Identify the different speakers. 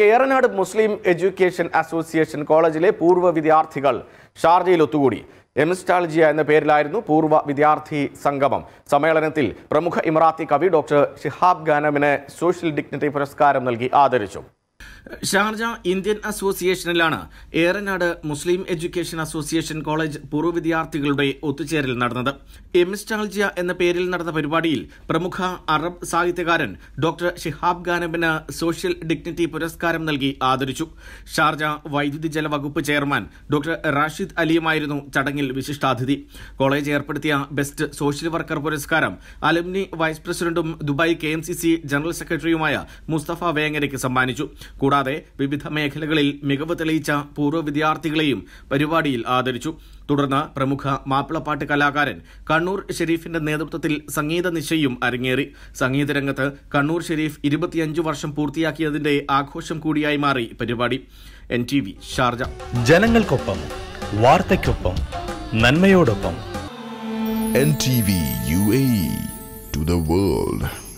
Speaker 1: കേരനാട് മുസ്ലിം education association കോളേജിലെ പൂർവ്വ വിദ്യാർത്ഥികൾ ഷാർജയിൽ ഒത്തുകൂടി എമിസ്റ്റാൾജിയ എന്ന പേരിലായിരുന്നു പൂർവ്വ വിദ്യാർത്ഥി സംഗമം സമ്മേളനത്തിൽ പ്രമുഖ ഇമറാത്തി കവി ഡോക്ടർ ഷിഹാബ് ഖാനമിന് സോഷ്യൽ ഡിഗ്നിറ്റി പുരസ്കാരം നൽകി ആദരിച്ചു ഷാർജ ഇന്ത്യൻ അസോസിയേഷനിലാണ് Eranad Muslim education association college പൂർവ്വ വിദ്യാർത്ഥികളുടെ ഒത്തുചേരൽ നടന്നത് എമിസ്റ്റാൾജിയ എന്ന പേരിൽ നടന്ന പരിപാടിയിൽ പ്രമുഖ അറബ് സാഹിത്യകാരൻ ഡോക്ടർ ഷിഹാബ് ഗാനബിന് സോഷ്യൽ ഡിഗ്നിറ്റി പുരസ്കാരം നൽകി ആദരിച്ചു ഷാർജ വൈദ്യുതി ജലവകുപ്പ് ചെയർമാൻ ഡോക്ടർ റാഷിദ് അലിയുമായിരുന്നു ചടങ്ങിൽ വിശിഷ്ടാതിഥി കോളേജ് ഏർപ്പെടുത്തിയ ബെസ്റ്റ് സോഷ്യൽ വർക്കർ പുരസ്കാരം അലുമിനി വൈസ് പ്രസിഡന്റും ദുബായ് കെ ജനറൽ സെക്രട്ടറിയുമായ മുസ്തഫ വേങ്ങരയ്ക്ക് സമ്മാനിച്ചു കൂടാതെ വിവിധ മേഖലകളിൽ മികവ് തെളിയിച്ച പൂർവ്വ വിദ്യാർത്ഥികളെയും പരിപാടിയിൽ ആദരിച്ചു തുടർന്ന് പ്രമുഖ മാപ്പിളപ്പാട്ട് കലാകാരൻ കണ്ണൂർ ഷെരീഫിന്റെ നേതൃത്വത്തിൽ സംഗീത നിശയും അരങ്ങേറി രംഗത്ത് കണ്ണൂർ ഷെരീഫ് ഇരുപത്തിയഞ്ചു വർഷം പൂർത്തിയാക്കിയതിന്റെ ആഘോഷം കൂടിയായി മാറി പരിപാടി എൻ ടി വി ഷാർജ
Speaker 2: ജനങ്ങൾക്കൊപ്പം വാർത്തയ്ക്കൊപ്പം നന്മയോടൊപ്പം N T V U A to the world